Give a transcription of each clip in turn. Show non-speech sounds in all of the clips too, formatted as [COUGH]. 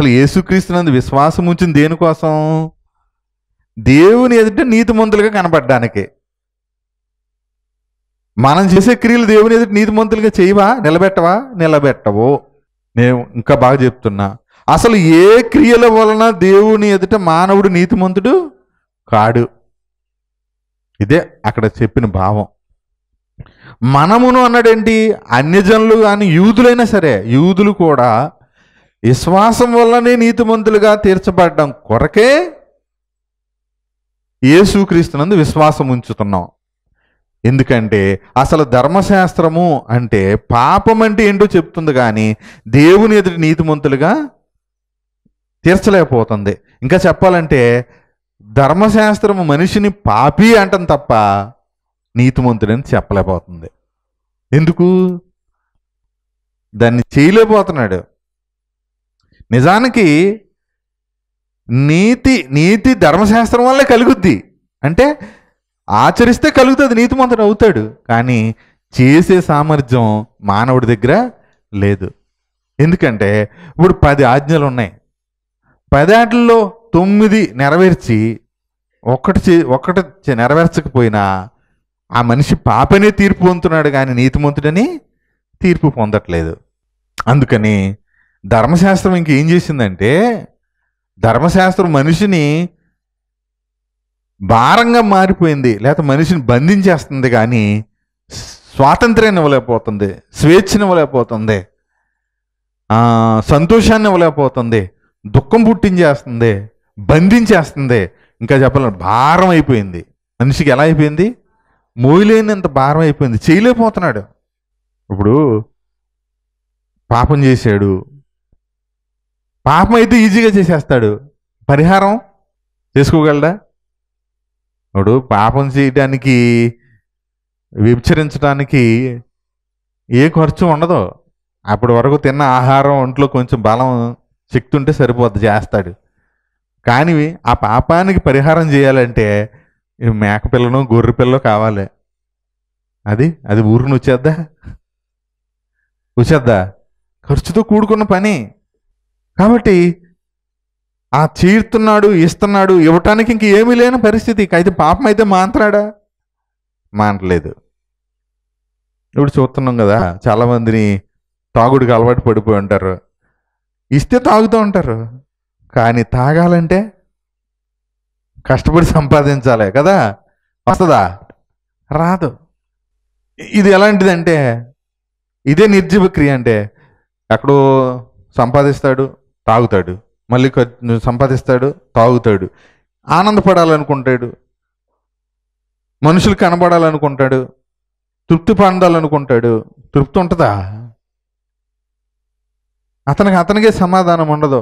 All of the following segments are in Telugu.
అసలు యేసుక్రీస్తునందు విశ్వాసం ఉంచింది దేనికోసం దేవుని ఎదుట నీతిమంతులుగా కనపడడానికి మనం చేసే క్రియలు దేవుని ఎదుట నీతిమంతులుగా చేయవా నిలబెట్టవా నిలబెట్టవు నేను ఇంకా బాగా చెప్తున్నా అసలు ఏ క్రియల వలన దేవుని ఎదుట మానవుడు నీతిమంతుడు కాడు ఇదే అక్కడ చెప్పిన భావం మనమును అన్నాడేంటి అన్యజనులు కానీ యూదులైనా సరే యూదులు కూడా విశ్వాసం వల్లనే నీతిమంతులుగా తీర్చబడ్డం కొరకే యేసుక్రీస్తునందు విశ్వాసం ఉంచుతున్నాం ఎందుకంటే అసలు ధర్మశాస్త్రము అంటే పాపం అంటే ఏంటో చెప్తుంది కానీ దేవుని ఎదుటి నీతిమంతులుగా తీర్చలేకపోతుంది ఇంకా చెప్పాలంటే ధర్మశాస్త్రము మనిషిని పాపి అంటం తప్ప నీతిమంతుడని చెప్పలేకపోతుంది ఎందుకు దాన్ని చేయలేకపోతున్నాడు నిజానికి నీతి నీతి ధర్మశాస్త్రం వల్లే కలుగుద్ది అంటే ఆచరిస్తే కలుగుతుంది నీతిమంతుడు అవుతాడు కానీ చేసే సామర్థ్యం మానవుడి దగ్గర లేదు ఎందుకంటే ఇప్పుడు పది ఆజ్ఞలు ఉన్నాయి పది ఆటల్లో తొమ్మిది నెరవేర్చి ఒక్కటి చే ఒక్కటి నెరవేర్చకపోయినా ఆ మనిషి పాపనే తీర్పు పొందుతున్నాడు కానీ నీతిమంతుడని తీర్పు పొందట్లేదు అందుకని ధర్మశాస్త్రం ఇంకేం చేసిందంటే ధర్మశాస్త్రం మనిషిని భారంగా మారిపోయింది లేకపోతే మనిషిని బంధించేస్తుంది కానీ స్వాతంత్ర్యాన్ని ఇవ్వలేకపోతుంది స్వేచ్ఛను ఇవ్వలేకపోతుంది సంతోషాన్ని ఇవ్వలేకపోతుంది దుఃఖం పుట్టించేస్తుంది బంధించేస్తుంది ఇంకా చెప్పాలంటే భారం అయిపోయింది మనిషికి ఎలా అయిపోయింది మోయలేనింత భారం అయిపోయింది చేయలేకపోతున్నాడు ఇప్పుడు పాపం చేశాడు పాపం అయితే ఈజీగా చేసేస్తాడు పరిహారం చేసుకోగలడా ఇప్పుడు పాపం చేయడానికి విభచరించడానికి ఏ ఖర్చు ఉండదు అప్పటి వరకు తిన్న ఆహారం ఒంట్లో కొంచెం బలం శక్తి ఉంటే సరిపోద్ది చేస్తాడు కానీ ఆ పాపానికి పరిహారం చేయాలంటే మేకపిల్లను గొర్రె పిల్లలు కావాలి అది అది ఊరిని వచ్చేద్దా వచ్చేద్దా ఖర్చుతో కూడుకున్న పని కాబట్టి ఆ చీరుతున్నాడు ఇస్తున్నాడు ఇవ్వటానికి ఇంక ఏమీ లేని పరిస్థితి అయితే పాపం అయితే మాంత్రాడా మానట్లేదు ఇప్పుడు చూస్తున్నాం కదా చాలామందిని తాగుడికి అలవాటు పడిపోయి ఉంటారు ఇస్తే తాగుతూ ఉంటారు కానీ తాగాలంటే కష్టపడి సంపాదించాలి కదా వస్తుందా రాదు ఇది ఎలాంటిదంటే ఇదే నిర్జీవ క్రియ అంటే ఎక్కడో సంపాదిస్తాడు తాగుతాడు మళ్ళీ సంపాదిస్తాడు తాగుతాడు ఆనందపడాలనుకుంటాడు మనుషులు కనబడాలనుకుంటాడు తృప్తి పొందాలనుకుంటాడు తృప్తి ఉంటుందా అతనికి అతనికే సమాధానం ఉండదు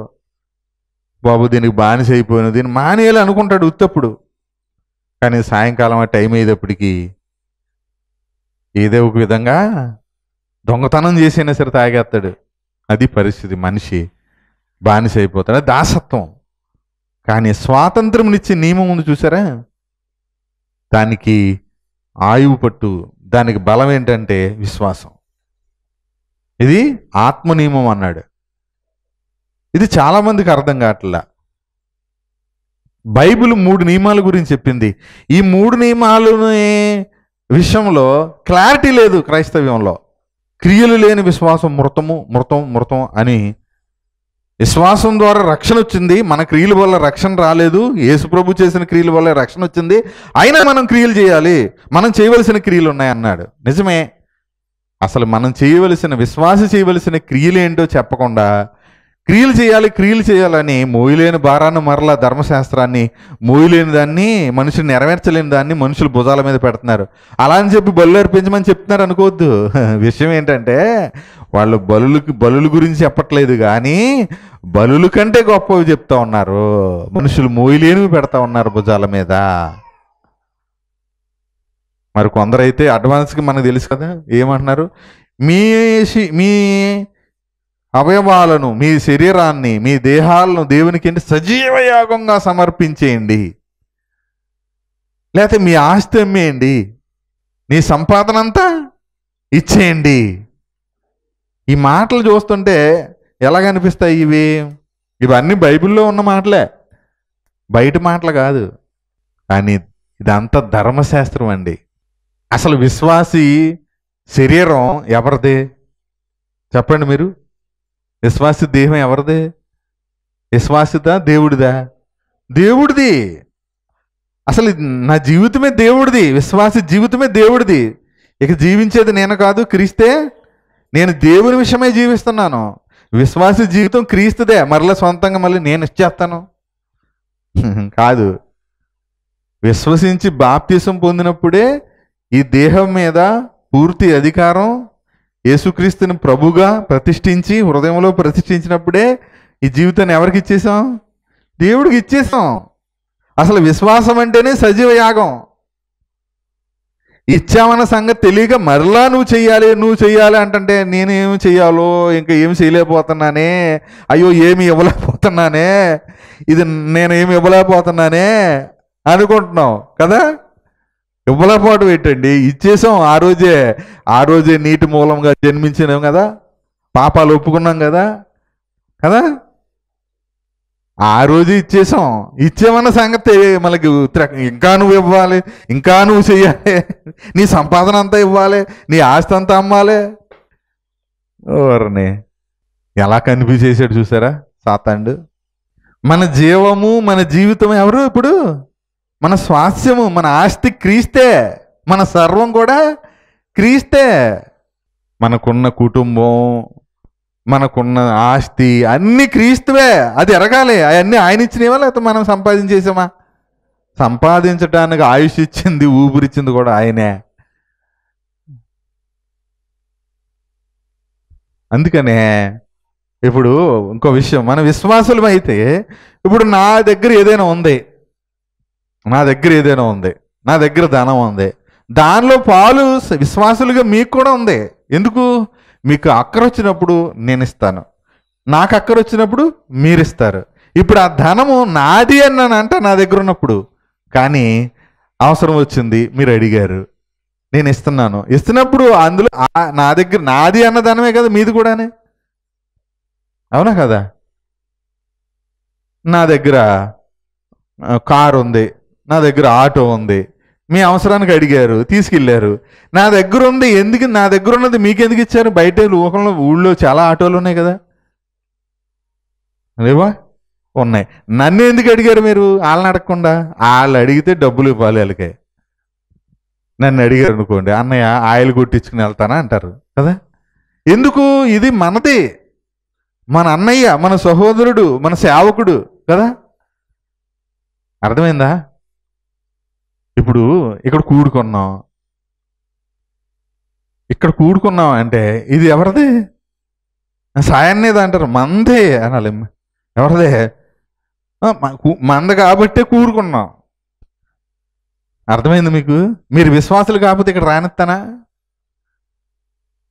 బాబు దీనికి బానిస అయిపోయిన దీన్ని మానేయాలి అనుకుంటాడు ఉత్తప్పుడు కానీ సాయంకాలం ఆ టైం అయ్యేటప్పటికీ ఏదో ఒక విధంగా దొంగతనం చేసైనా సరే తాగేస్తాడు అది పరిస్థితి మనిషి బానిస అయిపోతాడు దాసత్వం కానీ స్వాతంత్రంనిచ్చే నియమం ఉంది చూసారా దానికి ఆయువు పట్టు దానికి బలం ఏంటంటే విశ్వాసం ఇది ఆత్మ నియమం అన్నాడు ఇది చాలామందికి అర్థం కావట్లా బైబిల్ మూడు నియమాల గురించి చెప్పింది ఈ మూడు నియమాలు విషయంలో క్లారిటీ లేదు క్రైస్తవ్యంలో క్రియలు లేని విశ్వాసం మృతము మృతం మృతం అని విశ్వాసం ద్వారా రక్షణ వచ్చింది మన క్రియల వల్ల రక్షణ రాలేదు యేసుప్రభు చేసిన క్రియల వల్ల రక్షణ వచ్చింది అయినా మనం క్రియలు చేయాలి మనం చేయవలసిన క్రియలు ఉన్నాయన్నాడు నిజమే అసలు మనం చేయవలసిన విశ్వాస చేయవలసిన క్రియలు ఏంటో చెప్పకుండా క్రియలు చేయాలి క్రియలు చేయాలని మోయలేని భారాన్ని మరలా ధర్మశాస్త్రాన్ని మోయలేని దాన్ని మనుషులు నెరవేర్చలేని దాన్ని మనుషులు భుజాల మీద పెడుతున్నారు అలా అని చెప్పి బలు అర్పించమని చెప్తున్నారు అనుకోవద్దు [LAUGHS] విషయం ఏంటంటే వాళ్ళు బలులు బలుల గురించి చెప్పట్లేదు కానీ బలుల కంటే గొప్పవి చెప్తా ఉన్నారు మనుషులు మోయలేనివి పెడతా ఉన్నారు భుజాల మీద మరి కొందరైతే అడ్వాన్స్కి మనకు తెలుసు కదా ఏమంటున్నారు మీ మీ అవయవాలను మీ శరీరాన్ని మీ దేహాలను దేవునికి సజీవ యాగంగా సమర్పించేయండి లేకపోతే మీ ఆస్తి అమ్మేయండి నీ సంపాదన అంతా ఇచ్చేయండి ఈ మాటలు చూస్తుంటే ఎలా కనిపిస్తాయి ఇవి ఇవన్నీ బైబిల్లో ఉన్న మాటలే బయట మాటలు కాదు కానీ ఇదంతా ధర్మశాస్త్రం అండి అసలు విశ్వాసి శరీరం ఎవరిది చెప్పండి మీరు విశ్వాసి దేహం ఎవరిది విశ్వాసిత దేవుడిదా దేవుడిది అసలు నా జీవితమే దేవుడిది విశ్వాసి జీవితమే దేవుడిది ఇక జీవించేది నేను కాదు క్రీస్తే నేను దేవుని విషయమే జీవిస్తున్నాను విశ్వాస జీవితం క్రీస్తుదే మరలా సొంతంగా మళ్ళీ నేను ఇచ్చేస్తాను కాదు విశ్వసించి బాప్తీసం పొందినప్పుడే ఈ దేహం మీద పూర్తి అధికారం యేసుక్రీస్తుని ప్రభుగా ప్రతిష్ఠించి హృదయంలో ప్రతిష్ఠించినప్పుడే ఈ జీవితాన్ని ఎవరికి ఇచ్చేసాం దేవుడికి ఇచ్చేసాం అసలు విశ్వాసం అంటేనే సజీవ యాగం ఇచ్చామన్న సంగతి తెలియక మరలా నువ్వు చేయాలి నువ్వు చేయాలి అంటే నేనేమి చేయాలో ఇంకా ఏమి చేయలేకపోతున్నానే అయ్యో ఏమి ఇవ్వలేకపోతున్నానే ఇది నేనేమి ఇవ్వలేకపోతున్నానే అనుకుంటున్నావు కదా ఇవ్వలేకపోవడం ఏంటండి ఇచ్చేసాం ఆ రోజే ఆ రోజే నీటి మూలంగా జన్మించినాం కదా పాపాలు ఒప్పుకున్నాం కదా కదా ఆ రోజు ఇచ్చేసాం ఇచ్చేమన్న సంగతి మనకి ఇంకా నువ్వు ఇవ్వాలి ఇంకా నువ్వు చెయ్యాలి నీ సంపాదన అంతా ఇవ్వాలి నీ ఆస్తి అంతా అమ్మాలి ఎవరిని ఎలా కనిపించేసాడు చూసారా సాతాండు మన జీవము మన జీవితం ఎవరు ఇప్పుడు మన స్వాస్యము మన ఆస్తి క్రీస్తే మన సర్వం కూడా క్రీస్తే మనకున్న కుటుంబం మనకున్న ఆస్తి అన్నీ క్రీస్తువే అది ఎరగాలి అవన్నీ ఆయన ఇచ్చినవా లేకపోతే మనం సంపాదించేసామా సంపాదించడానికి ఆయుష్ ఇచ్చింది ఊపిరిచ్చింది కూడా ఆయనే అందుకనే ఇప్పుడు ఇంకో విషయం మన విశ్వాసులమైతే ఇప్పుడు నా దగ్గర ఏదైనా ఉంది నా దగ్గర ఏదైనా ఉంది నా దగ్గర ధనం ఉంది దానిలో పాలు విశ్వాసులుగా మీకు కూడా ఉంది ఎందుకు మీకు అక్కర వచ్చినప్పుడు నేను ఇస్తాను నాకు అక్కర వచ్చినప్పుడు మీరు ఇస్తారు ఇప్పుడు ఆ ధనము నాది అంటే నా దగ్గర ఉన్నప్పుడు కానీ అవసరం వచ్చింది మీరు అడిగారు నేను ఇస్తున్నాను ఇస్తున్నప్పుడు అందులో నా దగ్గర నాది అన్న ధనమే కదా మీది కూడానే అవునా కదా నా దగ్గర కారు ఉంది నా దగ్గర ఆటో ఉంది మీ అవసరానికి అడిగారు తీసుకెళ్ళారు నా దగ్గర ఉంది ఎందుకు నా దగ్గర ఉన్నది మీకు ఎందుకు ఇచ్చారు బయట లోకంలో ఊళ్ళో చాలా ఆటోలు ఉన్నాయి కదా లేవా ఉన్నాయి నన్ను ఎందుకు అడిగారు మీరు వాళ్ళని అడగకుండా వాళ్ళు అడిగితే డబ్బులు ఇవ్వాలి వాళ్ళకి నన్ను అడిగారు అనుకోండి అన్నయ్య ఆయిల్ కొట్టించుకుని వెళ్తానా అంటారు కదా ఎందుకు ఇది మనది మన అన్నయ్య మన సహోదరుడు మన సేవకుడు కదా అర్థమైందా ఇప్పుడు ఇక్కడ కూడుకున్నాం ఇక్కడ కూడుకున్నాం అంటే ఇది ఎవరిది సాయాన్నిది అంటారు మందే అనాలి ఎవరిదే మంద కాబట్టే కూడుకున్నాం అర్థమైంది మీకు మీరు విశ్వాసులు కాకపోతే ఇక్కడ రానిస్తానా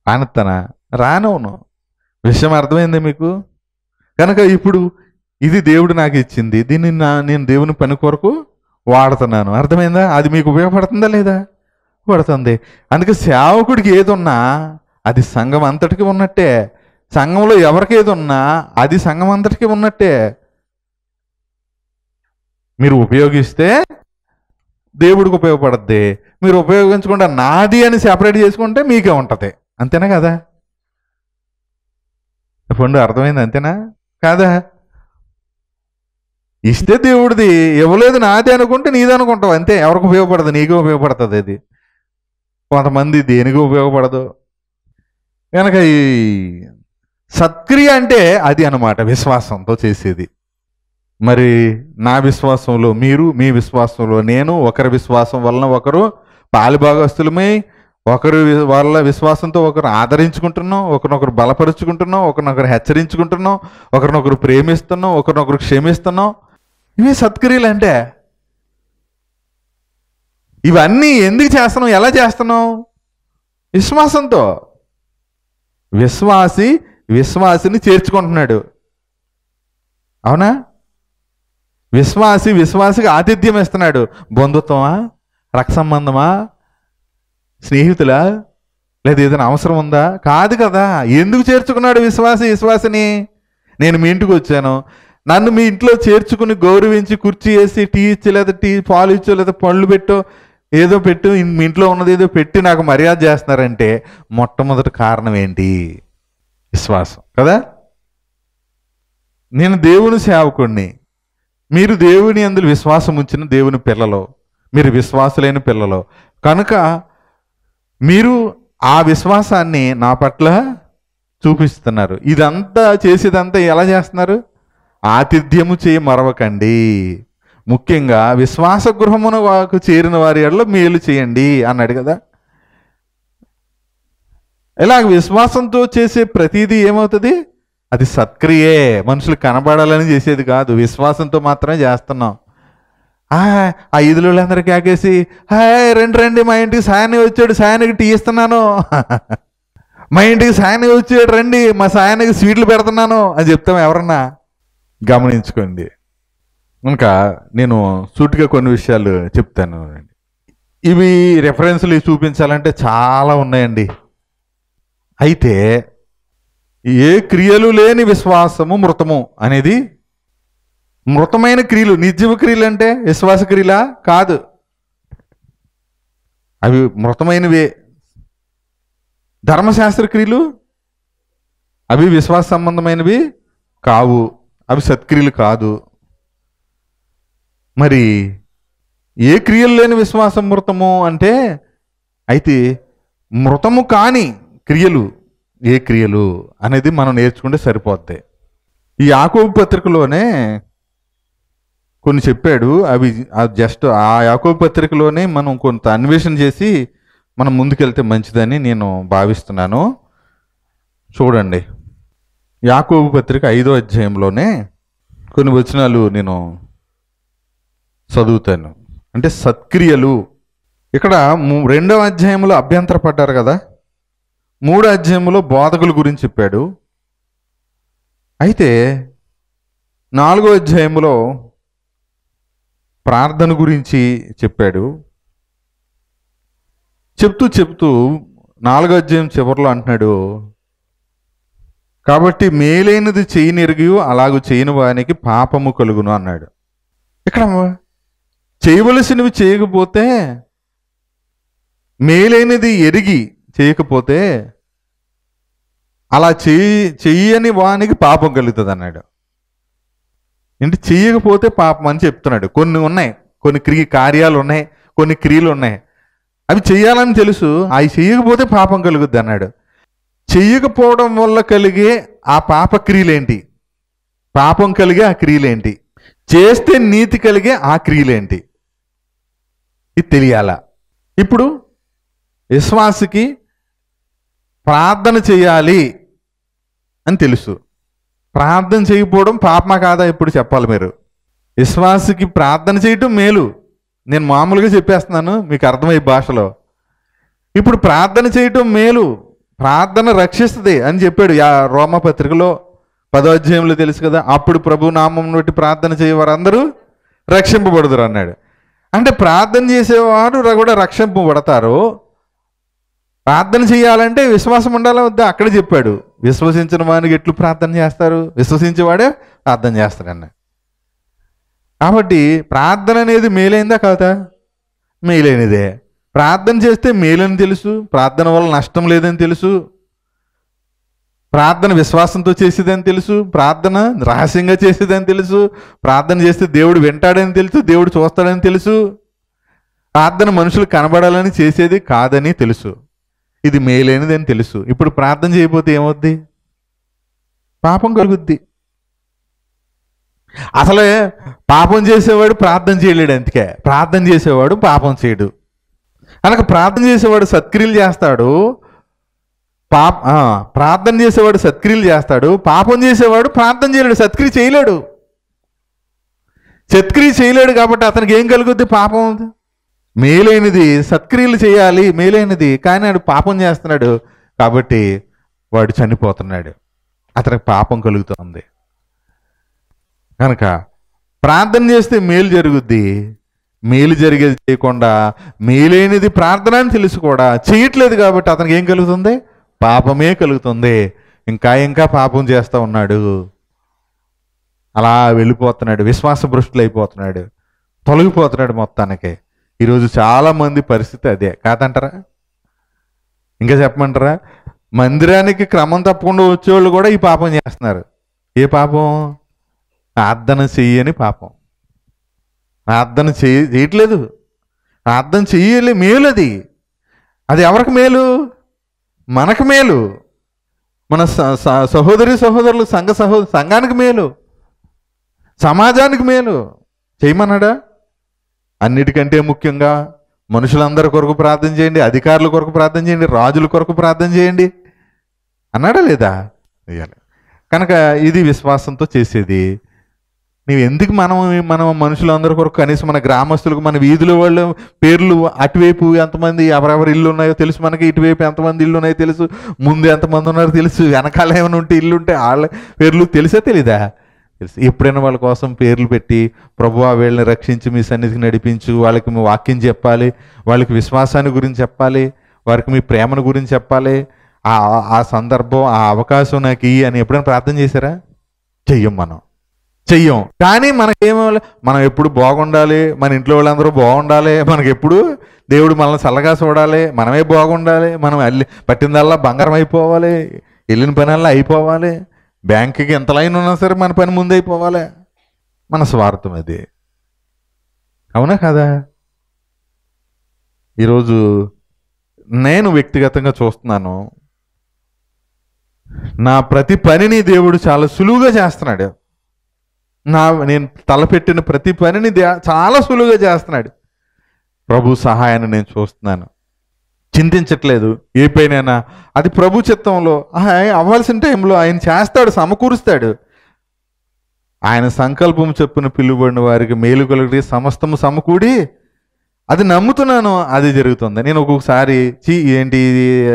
రానిస్తానా రానవును విషయం అర్థమైంది మీకు కనుక ఇప్పుడు ఇది దేవుడు నాకు ఇచ్చింది దీన్ని నా నేను దేవుని పని కొరకు వాడుతున్నాను అర్థమైందా అది మీకు ఉపయోగపడుతుందా లేదా పడుతుంది అందుకే సేవకుడికి ఏది ఉన్నా అది సంఘం అంతటికి ఉన్నట్టే సంఘంలో ఎవరికి ఏది ఉన్నా అది సంఘం అంతటికి ఉన్నట్టే మీరు ఉపయోగిస్తే దేవుడికి ఉపయోగపడుద్ది మీరు ఉపయోగించకుండా నాది అని సెపరేట్ చేసుకుంటే మీకే ఉంటుంది అంతేనా కదా పండు అర్థమైంది అంతేనా కాదా ఇస్తే దేవుడిది ఇవ్వలేదు నాది అనుకుంటే నీది అనుకుంటావు అంతే ఎవరికి ఉపయోగపడదు నీకు ఉపయోగపడుతుంది అది కొంతమంది దేనికి ఉపయోగపడదు కనుక ఈ సత్క్రియ అంటే అది అనమాట విశ్వాసంతో చేసేది మరి నా విశ్వాసంలో మీరు మీ విశ్వాసంలో నేను ఒకరి విశ్వాసం వలన ఒకరు పాలిభాగస్తులమై ఒకరు వాళ్ళ విశ్వాసంతో ఒకరు ఆదరించుకుంటున్నాం ఒకరినొకరు బలపరుచుకుంటున్నాం ఒకరినొకరు హెచ్చరించుకుంటున్నాం ఒకరినొకరు ప్రేమిస్తున్నాం ఒకరినొకరు క్షమిస్తున్నాం ఇవి సత్క్రియలు అంటే ఇవన్నీ ఎందుకు చేస్తున్నావు ఎలా చేస్తున్నావు విశ్వాసంతో విశ్వాసి విశ్వాసిని చేర్చుకుంటున్నాడు అవునా విశ్వాసి విశ్వాసికి ఆతిథ్యం ఇస్తున్నాడు బంధుత్వమా రక్సంబంధమా స్నేహితులా లేదా ఏదైనా అవసరం ఉందా కాదు కదా ఎందుకు చేర్చుకున్నాడు విశ్వాసి విశ్వాసిని నేను మీ ఇంటికి వచ్చాను నన్ను మీ ఇంట్లో చేర్చుకుని గౌరవించి కుర్చీ వేసి టీ ఇచ్చి లేదా టీ పాలు ఇచ్చో లేదా పళ్ళు పెట్టో ఏదో పెట్టు మీ ఇంట్లో ఉన్నది ఏదో పెట్టి నాకు మర్యాద చేస్తున్నారంటే మొట్టమొదటి కారణం ఏంటి విశ్వాసం కదా నేను దేవుని సేవకుడిని మీరు దేవుని అందులో విశ్వాసం ఉంచిన దేవుని పిల్లలు మీరు విశ్వాసులైన పిల్లలు కనుక మీరు ఆ విశ్వాసాన్ని నా పట్ల చూపిస్తున్నారు ఇదంతా చేసేదంతా ఎలా చేస్తున్నారు ఆతిథ్యము చేయి మరవకండి ముఖ్యంగా విశ్వాస గృహమును వాకు చేరిన వారి ఎడలో మేలు చేయండి అన్నాడు కదా ఇలా విశ్వాసంతో చేసే ప్రతిదీ ఏమవుతుంది అది సత్క్రియే మనుషులు కనబడాలని చేసేది కాదు విశ్వాసంతో మాత్రమే చేస్తున్నాం ఆ ఇదులందరూ ఆకేసి హాయ్ రండి రండి మా ఇంటికి సాయని వచ్చాడు సాయనికి టీ ఇస్తున్నాను [LAUGHS] మా ఇంటికి సాయని వచ్చాడు రండి మా సాయనికి స్వీట్లు పెడుతున్నాను అని చెప్తాం ఎవరన్నా గమనించుకోండి ఇంకా నేను సూటిగా కొన్ని విషయాలు చెప్తాను ఇవి రెఫరెన్స్లు చూపించాలంటే చాలా ఉన్నాయండి అయితే ఏ క్రియలు లేని విశ్వాసము మృతము అనేది మృతమైన క్రియలు నిర్జీవ క్రియలు అంటే విశ్వాస క్రియలా కాదు అవి మృతమైనవే ధర్మశాస్త్ర క్రియలు అవి విశ్వాస సంబంధమైనవి కావు అవి సత్క్రియలు కాదు మరి ఏ క్రియలు లేని విశ్వాసం మృతము అంటే అయితే మృతము కాని క్రియలు ఏ క్రియలు అనేది మనం నేర్చుకుంటే సరిపోద్ది ఈ యాకోబు పత్రికలోనే కొన్ని చెప్పాడు అవి జస్ట్ ఆ యాకోబు పత్రికలోనే మనం కొంత అన్వేషణ చేసి మనం ముందుకెళ్తే మంచిదని నేను భావిస్తున్నాను చూడండి యాకోబు పత్రిక ఐదో అధ్యాయంలోనే కొన్ని వచనాలు నేను చదువుతాను అంటే సత్క్రియలు ఇక్కడ రెండవ అధ్యాయంలో అభ్యంతరపడ్డారు కదా మూడో అధ్యాయంలో బోధకుల గురించి చెప్పాడు అయితే నాలుగో అధ్యాయంలో ప్రార్థన గురించి చెప్పాడు చెప్తూ చెప్తూ నాలుగో అధ్యాయం చివరిలో అంటున్నాడు కాబట్టి మేలైనది చేయనిరిగి అలాగూ చేయని వానికి పాపము కలుగును అన్నాడు ఇక్కడ చేయవలసినవి చేయకపోతే మేలైనది ఎరిగి చేయకపోతే అలా చేయి చెయ్యని వానికి పాపం కలుగుతుంది అన్నాడు ఏంటి చేయకపోతే పాపం అని చెప్తున్నాడు కొన్ని ఉన్నాయి కొన్ని క్రియ కార్యాలు ఉన్నాయి కొన్ని క్రియలు ఉన్నాయి అవి చేయాలని తెలుసు అవి చేయకపోతే పాపం కలుగుద్ది అన్నాడు చెయ్యకపోవడం వల్ల కలిగే ఆ పాప క్రియలేంటి పాపం కలిగే ఆ క్రియలేంటి చేస్తే నీతి కలిగే ఆ క్రియలేంటి ఇది తెలియాల ఇప్పుడు విశ్వాసికి ప్రార్థన చేయాలి అని తెలుసు ప్రార్థన చేయకపోవడం పాపమా కాదా ఇప్పుడు చెప్పాలి మీరు విశ్వాసకి ప్రార్థన చేయటం మేలు నేను మామూలుగా చెప్పేస్తున్నాను మీకు అర్థమయ్యే భాషలో ఇప్పుడు ప్రార్థన చేయటం మేలు ప్రార్థన రక్షిస్తుంది అని చెప్పాడు ఆ రోమ పత్రికలో పదోధ్యాయంలో తెలుసు కదా అప్పుడు ప్రభు నామం నుండి ప్రార్థన చేయవారందరూ రక్షింపబడుదురు అన్నాడు అంటే ప్రార్థన చేసేవారు కూడా రక్షింపబడతారు ప్రార్థన చేయాలంటే విశ్వాసం ఉండాలి వద్దా అక్కడ చెప్పాడు విశ్వసించిన వానికి ఎట్లు ప్రార్థన చేస్తారు విశ్వసించేవాడే ప్రార్థన చేస్తాడన్న కాబట్టి ప్రార్థన అనేది మేలైందా కాదా మేలైనదే ప్రార్థన చేస్తే మేలని తెలుసు ప్రార్థన వల్ల నష్టం లేదని తెలుసు ప్రార్థన విశ్వాసంతో చేసేదని తెలుసు ప్రార్థన రహస్యంగా చేసేదని తెలుసు ప్రార్థన చేస్తే దేవుడు వింటాడని తెలుసు దేవుడు చూస్తాడని తెలుసు ప్రార్థన మనుషులు కనబడాలని చేసేది కాదని తెలుసు ఇది మేలైనదని తెలుసు ఇప్పుడు ప్రార్థన చేయకపోతే ఏమవుద్ది పాపం కలుగుద్ది అసలే పాపం చేసేవాడు ప్రార్థన చేయలేడు అందుకే ప్రార్థన చేసేవాడు పాపం చేయడు కనుక ప్రార్థన చేసేవాడు సత్క్రియలు చేస్తాడు పాప ప్రార్థన చేసేవాడు సత్క్రియలు చేస్తాడు పాపం చేసేవాడు ప్రార్థన చేయలేడు సత్క్రియ చేయలేడు సత్క్రియ చేయలేడు కాబట్టి అతనికి ఏం కలుగుద్ది పాపం మేలైనది సత్క్రియలు చేయాలి మేలైనది కానీ వాడు పాపం చేస్తున్నాడు కాబట్టి వాడు చనిపోతున్నాడు అతనికి పాపం కలుగుతుంది కనుక ప్రార్థన చేస్తే మేలు జరుగుద్ది మేలు జరిగేది చేయకుండా మేలేనిది ప్రార్థన అని తెలుసు కూడా చేయట్లేదు కాబట్టి అతనికి ఏం కలుగుతుంది పాపమే కలుగుతుంది ఇంకా ఇంకా పాపం చేస్తూ ఉన్నాడు అలా వెళ్ళిపోతున్నాడు విశ్వాస భ్రష్టులు అయిపోతున్నాడు తొలగిపోతున్నాడు మొత్తానికి ఈరోజు చాలామంది పరిస్థితి అదే కాదంటారా ఇంకా చెప్పమంటారా మందిరానికి క్రమం తప్పకుండా వచ్చేవాళ్ళు కూడా ఈ పాపం చేస్తున్నారు ఏ పాపం ప్రార్థన చెయ్యని పాపం ప్రార్థన చేయ చేయట్లేదు ప్రార్థన చేయలే మేలు అది అది ఎవరికి మేలు మనకు మేలు మన సహోదరి సహోదరులు సంఘ సహో సంఘానికి మేలు సమాజానికి మేలు చేయమన్నాడా అన్నిటికంటే ముఖ్యంగా మనుషులందరి కొరకు ప్రార్థన చేయండి అధికారుల కొరకు ప్రార్థన చేయండి రాజుల కొరకు ప్రార్థన చేయండి అన్నాడా లేదా కనుక ఇది విశ్వాసంతో చేసేది నీవు ఎందుకు మనం మనం మనుషులందరి కొరకు కనీసం మన గ్రామస్తులకు మన వీధుల వాళ్ళు పేర్లు అటువైపు ఎంతమంది ఎవరెవరు ఇల్లు ఉన్నాయో తెలుసు మనకి ఇటువైపు ఎంతమంది ఇల్లు ఉన్నాయో తెలుసు ముందు ఎంతమంది ఉన్నారో తెలుసు వెనకాల ఏమైనా ఉంటే ఇల్లు ఉంటే వాళ్ళ పేర్లు తెలిసే తెలీదా తెలుసు ఎప్పుడైనా వాళ్ళ కోసం పేర్లు పెట్టి ప్రభు ఆ వీళ్ళని రక్షించి మీ సన్నిధికి నడిపించు వాళ్ళకి మీ వాక్యం చెప్పాలి వాళ్ళకి విశ్వాసాన్ని గురించి చెప్పాలి వారికి మీ ప్రేమను గురించి చెప్పాలి ఆ సందర్భం ఆ అవకాశం నాకు ఇయ్యి అని ఎప్పుడైనా ప్రార్థన చేశారా చెయ్యం మనం చెయ్యం కానీ మనకేమో మనం ఎప్పుడు బాగుండాలి మన ఇంట్లో వాళ్ళందరూ బాగుండాలి మనకి ఎప్పుడు దేవుడు మనల్ని చల్లగా చూడాలి మనమే బాగుండాలి మనం అల్లి పట్టిందల్లా బంగారం అయిపోవాలి వెళ్ళిన పనల్లా అయిపోవాలి బ్యాంకుకి ఎంత లైన్ ఉన్నా సరే మన పని ముందు అయిపోవాలి మన స్వార్థం అది అవునా కదా ఈరోజు నేను వ్యక్తిగతంగా చూస్తున్నాను నా ప్రతి పనిని దేవుడు చాలా సులువుగా చేస్తున్నాడు నా నేను తలపెట్టిన ప్రతి పనిని చాలా సులువుగా చేస్తున్నాడు ప్రభు సహాయాన్ని నేను చూస్తున్నాను చింతించట్లేదు ఏ పైనైనా అది ప్రభు చిత్తంలో అవ్వాల్సిన టైంలో ఆయన చేస్తాడు సమకూరుస్తాడు ఆయన సంకల్పం చెప్పున పిలువబడిన వారికి మేలు కలిగి సమస్తము సమకూడి అది నమ్ముతున్నాను అది జరుగుతుంది నేను ఒక్కొక్కసారి చీ ఏంటి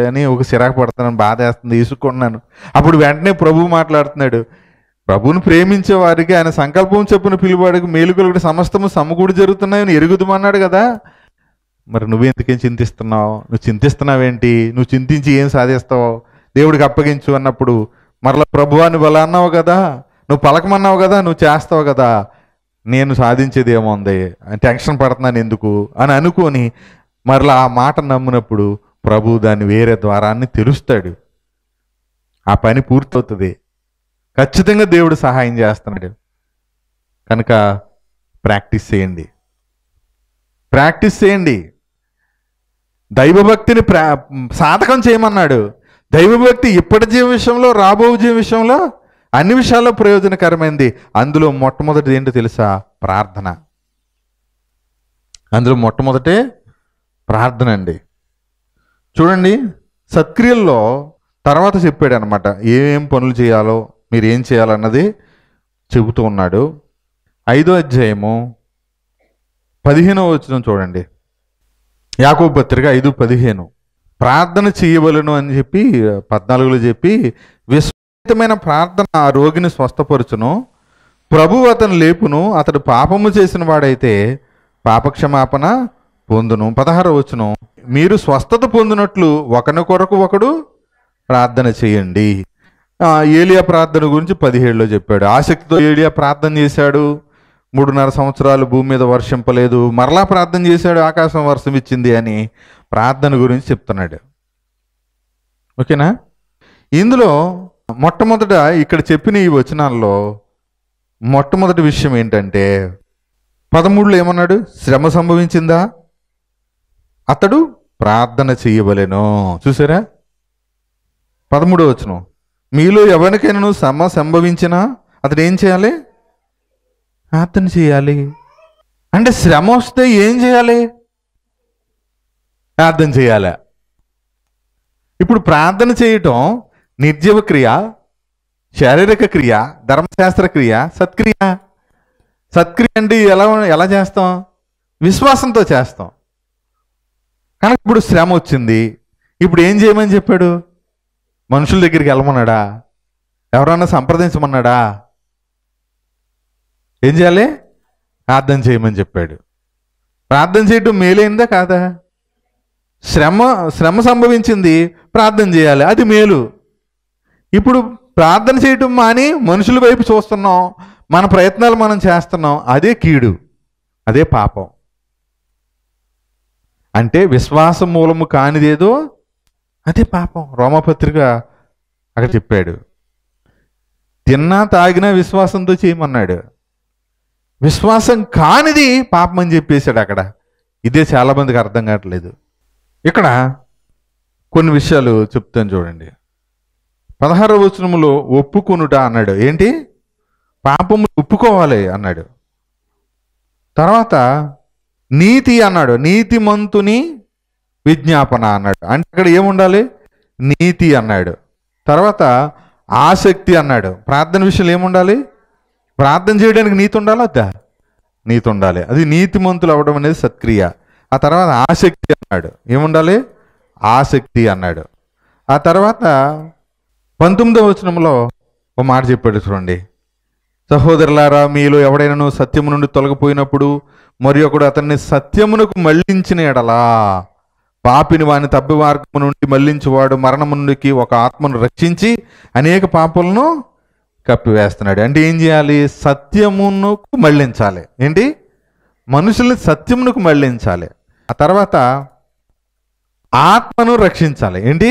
అని ఒక సిరాకు పడుతున్నాను బాధ వేస్తుంది తీసుకున్నాను అప్పుడు వెంటనే ప్రభు మాట్లాడుతున్నాడు ప్రభువును ప్రేమించే వారికి ఆయన సంకల్పం చెప్పున పిలువాడికి మేలుకలు సమస్తము సమకూడి జరుగుతున్నాయని ఎరుగుదమన్నాడు కదా మరి నువ్వెందుకేం చింతిస్తున్నావు నువ్వు చింతిస్తున్నావేంటి నువ్వు చింతించి ఏం సాధిస్తావు దేవుడికి అప్పగించు అన్నప్పుడు మరలా ప్రభువా నువ్వు ఎలా అన్నావు కదా నువ్వు పలకమన్నావు కదా నువ్వు చేస్తావు కదా నేను సాధించేది ఏముంది టెన్షన్ పడుతున్నాను ఎందుకు అని అనుకొని మరలా ఆ మాట నమ్మినప్పుడు ప్రభు దాన్ని వేరే ద్వారాన్ని తెలుస్తాడు ఆ పని పూర్తవుతుంది ఖచ్చితంగా దేవుడు సహాయం చేస్తున్నాడు కనుక ప్రాక్టీస్ చేయండి ప్రాక్టీస్ చేయండి దైవభక్తిని ప్రా సాధకం చేయమన్నాడు దైవభక్తి ఇప్పటి జీవ విషయంలో రాబో జీవ విషయంలో అన్ని విషయాల్లో ప్రయోజనకరమైంది అందులో మొట్టమొదటి ఏంటో తెలుసా ప్రార్థన అందులో మొట్టమొదటే ప్రార్థన అండి చూడండి సత్క్రియల్లో తర్వాత చెప్పాడు అనమాట ఏమేం పనులు చేయాలో మీరు ఏం చేయాలన్నది చెబుతూ ఉన్నాడు ఐదో అధ్యాయము పదిహేనవ వచ్చిన చూడండి యాకో పత్రిక ఐదు పదిహేను ప్రార్థన చేయవలను అని చెప్పి పద్నాలుగులో చెప్పి విస్తృతమైన ప్రార్థన ఆ రోగిని స్వస్థపరుచును ప్రభు అతను లేపును అతడు పాపము చేసిన వాడైతే పాపక్షమాపణ పొందును పదహార వచ్చును మీరు స్వస్థత పొందినట్లు ఒకని కొరకు ఒకడు ప్రార్థన చేయండి ఏలియా ప్రార్థన గురించి పదిహేడులో చెప్పాడు ఆసక్తితో ఏలియా ప్రార్థన చేశాడు మూడున్నర సంవత్సరాలు భూమి మీద వర్షింపలేదు మరలా ప్రార్థన చేశాడు ఆకాశం వర్షం ఇచ్చింది అని ప్రార్థన గురించి చెప్తున్నాడు ఓకేనా ఇందులో మొట్టమొదట ఇక్కడ చెప్పిన ఈ వచనాల్లో మొట్టమొదటి విషయం ఏంటంటే పదమూడులో ఏమన్నాడు శ్రమ సంభవించిందా అతడు ప్రార్థన చేయవలెను చూసారా పదమూడో వచనం మీలో ఎవరికైనా శ్రమ సంభవించినా అతడు ఏం చేయాలి ప్రార్థన చేయాలి అంటే శ్రమ వస్తే ఏం చేయాలి ప్రార్థన చేయాలి ఇప్పుడు ప్రార్థన చేయటం నిర్జీవ క్రియ శారీరక క్రియ ధర్మశాస్త్ర క్రియ సత్క్రియ సత్క్రియ అంటే ఎలా ఎలా చేస్తాం విశ్వాసంతో చేస్తాం కానీ ఇప్పుడు శ్రమ వచ్చింది ఇప్పుడు ఏం చేయమని చెప్పాడు మనుషుల దగ్గరికి వెళ్ళమన్నాడా ఎవరన్నా సంప్రదించమన్నాడా ఏం చేయాలి ప్రార్థన చేయమని చెప్పాడు ప్రార్థన చేయటం మేలైందా కాదా శ్రమ శ్రమ సంభవించింది ప్రార్థన చేయాలి అది మేలు ఇప్పుడు ప్రార్థన చేయటం మాని మనుషుల వైపు చూస్తున్నాం మన ప్రయత్నాలు మనం చేస్తున్నాం అదే కీడు అదే పాపం అంటే విశ్వాసం మూలము కానిదేదో అదే పాపం రోమపత్రిక అక్కడ చెప్పాడు తిన్నా తాగినా విశ్వాసంతో చేయమన్నాడు విశ్వాసం కానిది పాపం అని చెప్పేశాడు అక్కడ ఇదే చాలామందికి అర్థం కావట్లేదు ఇక్కడ కొన్ని విషయాలు చెప్తాను చూడండి పదహారవ వచనములో ఒప్పుకొనుట అన్నాడు ఏంటి పాపము ఒప్పుకోవాలి అన్నాడు తర్వాత నీతి అన్నాడు నీతిమంతుని విజ్ఞాపన అన్నాడు అంటే అక్కడ ఏముండాలి నీతి అన్నాడు తర్వాత ఆసక్తి అన్నాడు ప్రార్థన విషయంలో ఏముండాలి ప్రార్థన చేయడానికి నీతి ఉండాలా అద్దా నీతి ఉండాలి అది నీతిమంతులు అవ్వడం అనేది సత్క్రియ ఆ తర్వాత ఆసక్తి అన్నాడు ఏముండాలి ఆసక్తి అన్నాడు ఆ తర్వాత పంతొమ్మిదవ వచనంలో ఒక మాట చెప్పాడు చూడండి సహోదరులారా మీలో ఎవడైనా సత్యము నుండి తొలగిపోయినప్పుడు మరి ఒకడు అతన్ని సత్యమునకు మళ్లించిన ఎడలా పాపిని వాని తప్పి మార్గము నుండి మళ్లించువాడు మరణము నుండికి ఒక ఆత్మను రక్షించి అనేక పాపలను కప్పివేస్తున్నాడు అంటే ఏం చేయాలి సత్యమునకు మళ్లించాలి ఏంటి మనుషుల్ని సత్యమునకు మళ్లించాలి ఆ తర్వాత ఆత్మను రక్షించాలి ఏంటి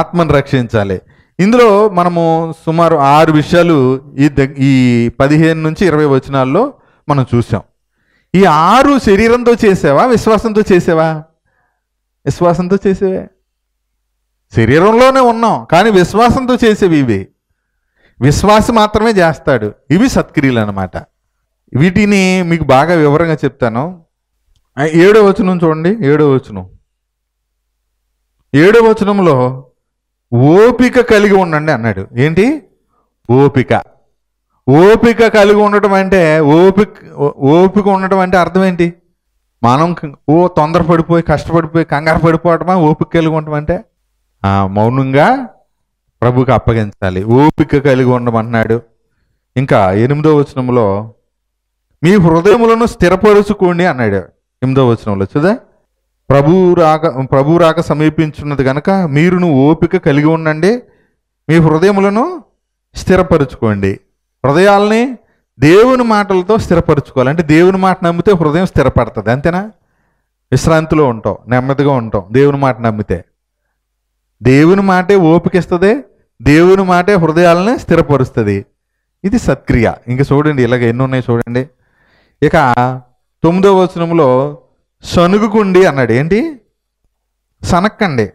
ఆత్మను రక్షించాలి ఇందులో మనము సుమారు ఆరు విషయాలు ఈ ఈ పదిహేను నుంచి ఇరవై వచనాల్లో మనం చూసాం ఈ ఆరు శరీరంతో చేసేవా విశ్వాసంతో చేసేవా విశ్వాసంతో చేసేవే శరీరంలోనే ఉన్నాం కానీ విశ్వాసంతో చేసేవి ఇవి విశ్వాసి మాత్రమే చేస్తాడు ఇవి సత్క్రియలు అనమాట వీటిని మీకు బాగా వివరంగా చెప్తాను ఏడో వచనం చూడండి ఏడో వచనం ఏడో వచనంలో ఓపిక కలిగి ఉండండి అన్నాడు ఏంటి ఓపిక ఓపిక కలిగి ఉండటం అంటే ఓపిక ఓపిక ఉండటం అంటే అర్థం ఏంటి మనం ఓ తొందర పడిపోయి కష్టపడిపోయి కంగారు పడిపోవటమా ఓపిక కలిగి ఉండమంటే మౌనంగా ప్రభుకి అప్పగించాలి ఓపిక కలిగి ఉండమంటున్నాడు ఇంకా ఎనిమిదో వచనంలో మీ హృదయములను స్థిరపరుచుకోండి అన్నాడు ఎనిమిదో వచనంలో చూదా ప్రభు రాక ప్రభు రాక సమీపించున్నది కనుక మీరును ఓపిక కలిగి ఉండండి మీ హృదయములను స్థిరపరుచుకోండి హృదయాల్ని దేవుని మాటలతో స్థిరపరచుకోవాలి అంటే దేవుని మాట నమ్మితే హృదయం స్థిరపడుతుంది అంతేనా విశ్రాంతిలో ఉంటాం నెమ్మదిగా ఉంటాం దేవుని మాట నమ్మితే దేవుని మాటే ఓపికిస్తుంది దేవుని మాటే హృదయాలని స్థిరపరుస్తుంది ఇది సత్క్రియ ఇంక చూడండి ఇలాగ ఎన్ని ఉన్నాయి చూడండి ఇక తొమ్మిదో వచనంలో సనుగుకుండి అన్నాడు ఏంటి సనక్కండి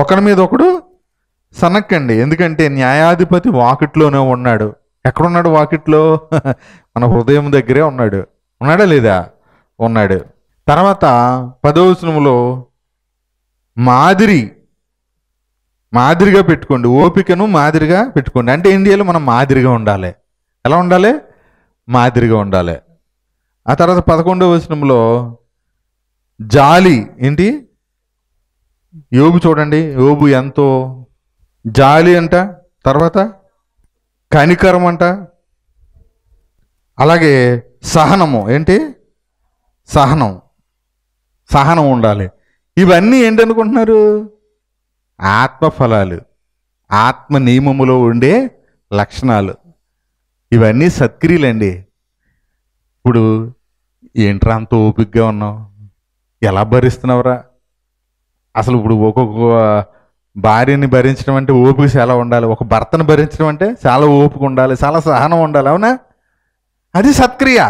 ఒకరి మీద ఒకడు సనక్కండి ఎందుకంటే న్యాయాధిపతి వాకిట్లోనే ఉన్నాడు ఎక్కడున్నాడు వాకిట్లో [LAUGHS] మన హృదయం దగ్గరే ఉన్నాడు ఉన్నాడా లేదా ఉన్నాడు తర్వాత పదవచనంలో మాదిరి మాదిరిగా పెట్టుకోండి ఓపికను మాదిరిగా పెట్టుకోండి అంటే ఏం చేయాలి మనం మాదిరిగా ఉండాలి ఎలా ఉండాలి మాదిరిగా ఉండాలి ఆ తర్వాత పదకొండవ వచనంలో జాలి ఏంటి యోబు చూడండి యోబు ఎంతో జాలి అంట తర్వాత కనికరం అంట అలాగే సహనము ఏంటి సహనం సహనం ఉండాలి ఇవన్నీ ఏంటనుకుంటున్నారు ఆత్మఫలాలు ఆత్మ నియమములో ఉండే లక్షణాలు ఇవన్నీ సత్క్రియలండి ఇప్పుడు ఏంట్రా అంత ఓపికగా ఉన్నావు ఎలా భరిస్తున్నావురా అసలు ఇప్పుడు ఒక్కొక్క భార్యని భరించడం అంటే ఓపిక చాలా ఉండాలి ఒక భర్తను భరించడం అంటే చాలా ఓపిక ఉండాలి చాలా సహనం ఉండాలి అవునా అది సత్క్రియ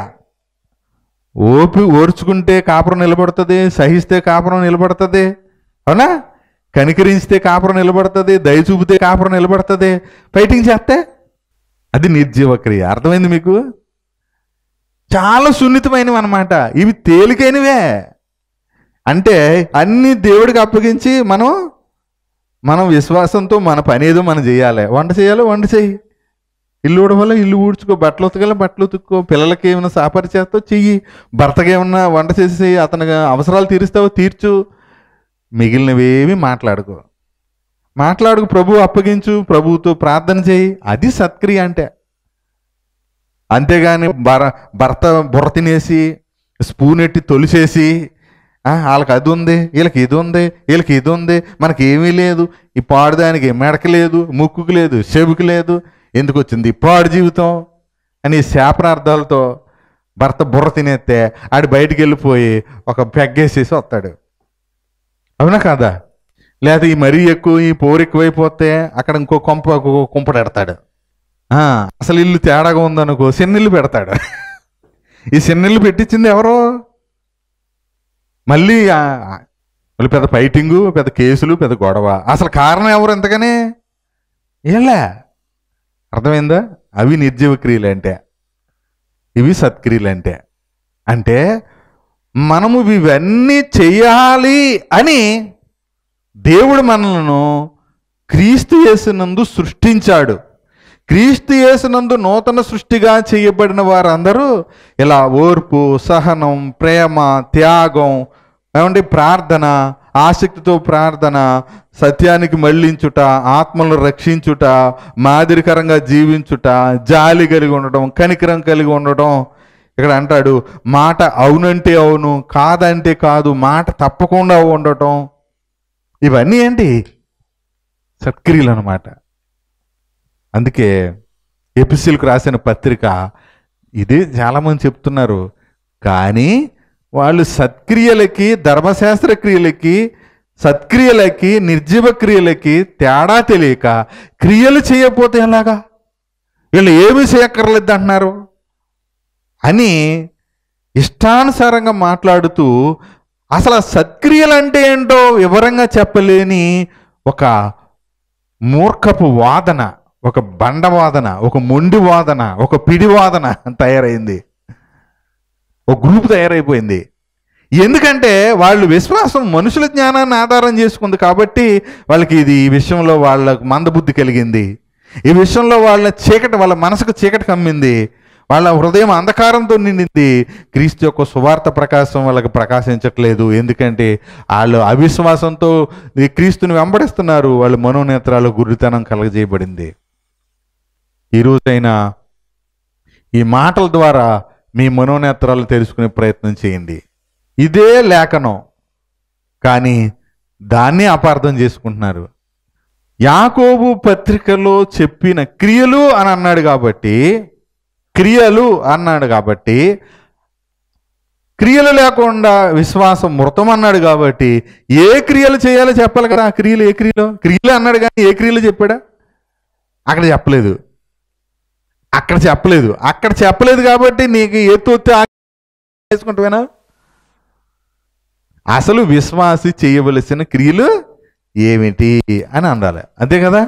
ఓపి ఓర్చుకుంటే కాపురం నిలబడుతుంది సహిస్తే కాపురం నిలబడుతుంది అవునా కనికరించితే కాపురం నిలబడుతుంది దయ చూపితే కాపురం నిలబడుతుంది ఫైటింగ్ చేస్తే అది నిర్జీవ క్రియ అర్థమైంది మీకు చాలా సున్నితమైనవి అనమాట ఇవి తేలికైనవే అంటే అన్ని దేవుడికి అప్పగించి మనం మనం విశ్వాసంతో మన పని ఏదో మనం చేయాలి వంట చేయాలో వంట చేయి ఇల్లు ఊడవాలో ఇల్లు ఊడ్చుకో బట్టలు ఉతకాలి బట్టలు ఉతుక్కో పిల్లలకి ఏమైనా సాపరి చేస్తావు చెయ్యి భర్తకి ఏమన్నా వంట చేసి అతనికి అవసరాలు తీరుస్తావో తీర్చు మిగిలినవేమీ మాట్లాడుకో మాట్లాడుకు ప్రభు అప్పగించు ప్రభువుతో ప్రార్థన చేయి అది సత్క్రియ అంటే అంతేగాని భర భర్త బుర్ర తినేసి స్పూన్ ఎట్టి తొలిసేసి వాళ్ళకి అది ఉంది వీళ్ళకి ఇది ఉంది వీళ్ళకి ఇది ఉంది మనకి ఏమీ లేదు ఈ పాడుదానికి మెడక లేదు ముక్కుకు లేదు చెవుకు లేదు ఎందుకు వచ్చింది పాడు జీవితం అని శాపనార్థాలతో భర్త బుర్ర తినేస్తే ఆడు బయటికి వెళ్ళిపోయి ఒక పెగ్గేసేసి వస్తాడు అవునా కాదా లేదా ఈ మరీ ఎక్కువ ఈ పోరు ఎక్కువైపోతే అక్కడ ఇంకో కొంప కుంపడెడతాడు అసలు ఇల్లు తేడాగా ఉందనుకో సెన్నిల్లు పెడతాడు ఈ సెన్నిల్లు పెట్టించింది ఎవరో మళ్ళీ మళ్ళీ పెద్ద ఫైటింగు పెద్ద కేసులు పెద్ద గొడవ అసలు కారణం ఎవరు ఎంతగానే ఏలా అర్థమైందా అవి నిర్జీవ క్రియలు అంటే ఇవి సత్క్రియలు అంటే అంటే మనము ఇవన్నీ చేయాలి అని దేవుడు మనలను క్రీస్తు చేసినందు సృష్టించాడు క్రీస్తు చేసినందు నూతన సృష్టిగా చేయబడిన వారందరూ ఇలా ఓర్పు సహనం ప్రేమ త్యాగం ఏమండి ప్రార్థన ఆసక్తితో ప్రార్థన సత్యానికి మళ్ళించుట ఆత్మలను రక్షించుట మాదిరికరంగా జీవించుట జాలి కలిగి ఉండటం కనికరం కలిగి ఉండటం ఇక్కడ అంటాడు మాట అవునంటే అవును కాదంటే కాదు మాట తప్పకుండా ఉండటం ఇవన్నీ ఏంటి సత్క్రియలు అనమాట అందుకే ఎపిసిల్కు రాసిన పత్రిక ఇదే చాలామంది చెప్తున్నారు కానీ వాళ్ళు సత్క్రియలకి ధర్మశాస్త్ర క్రియలకి సత్క్రియలకి నిర్జీవ క్రియలకి తేడా తెలియక క్రియలు చేయకపోతే ఎలాగా వీళ్ళు ఏమి చేయక్కర్లేదు అంటున్నారు అని ఇష్టానుసారంగా మాట్లాడుతూ అసలు సత్క్రియలు అంటే ఏంటో వివరంగా చెప్పలేని ఒక మూర్ఖపు వాదన ఒక బండవాదన ఒక మొండి వాదన ఒక పిడివాదన తయారైంది ఒక గ్రూప్ తయారైపోయింది ఎందుకంటే వాళ్ళు విశ్వాసం మనుషుల జ్ఞానాన్ని ఆధారం చేసుకుంది కాబట్టి వాళ్ళకి ఇది ఈ విషయంలో వాళ్ళకు మందబుద్ధి కలిగింది ఈ విషయంలో వాళ్ళ చీకటి వాళ్ళ మనసుకు చీకటి కమ్మింది వాళ్ళ హృదయం అంధకారంతో నిండింది క్రీస్తు యొక్క సువార్త ప్రకాశం వాళ్ళకి ప్రకాశించట్లేదు ఎందుకంటే వాళ్ళు అవిశ్వాసంతో క్రీస్తుని వెంబడిస్తున్నారు వాళ్ళ మనోనేత్రాలు గురితనం కలగజేయబడింది ఈరోజైనా ఈ మాటల ద్వారా మీ మనోనేత్రాలు తెలుసుకునే ప్రయత్నం చేయండి ఇదే లేఖనం కానీ దాన్ని అపార్థం చేసుకుంటున్నారు యాకోబు పత్రికలో చెప్పిన క్రియలు అని అన్నాడు కాబట్టి క్రియలు అన్నాడు కాబట్టి క్రియలు లేకుండా విశ్వాసం మృతం అన్నాడు కాబట్టి ఏ క్రియలు చేయాలో చెప్పాలి కదా ఆ క్రియలు ఏ క్రియలు క్రియలు అన్నాడు కానీ ఏ క్రియలు చెప్పాడా అక్కడ చెప్పలేదు అక్కడ చెప్పలేదు అక్కడ చెప్పలేదు కాబట్టి నీకు ఎత్తు వచ్చి వేసుకుంటావేనా అసలు విశ్వాసి చేయవలసిన క్రియలు ఏమిటి అని అనాలి అంతే కదా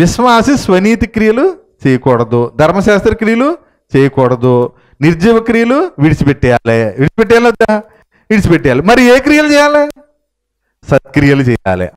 విశ్వాసి స్వనీతి క్రియలు చేయకూడదు ధర్మశాస్త్ర క్రియలు చేయకూడదు నిర్జీవ క్రియలు విడిచిపెట్టేయాలి విడిచిపెట్టేయాలి విడిచిపెట్టేయాలి మరి ఏ క్రియలు చేయాలి సత్క్రియలు చేయాలి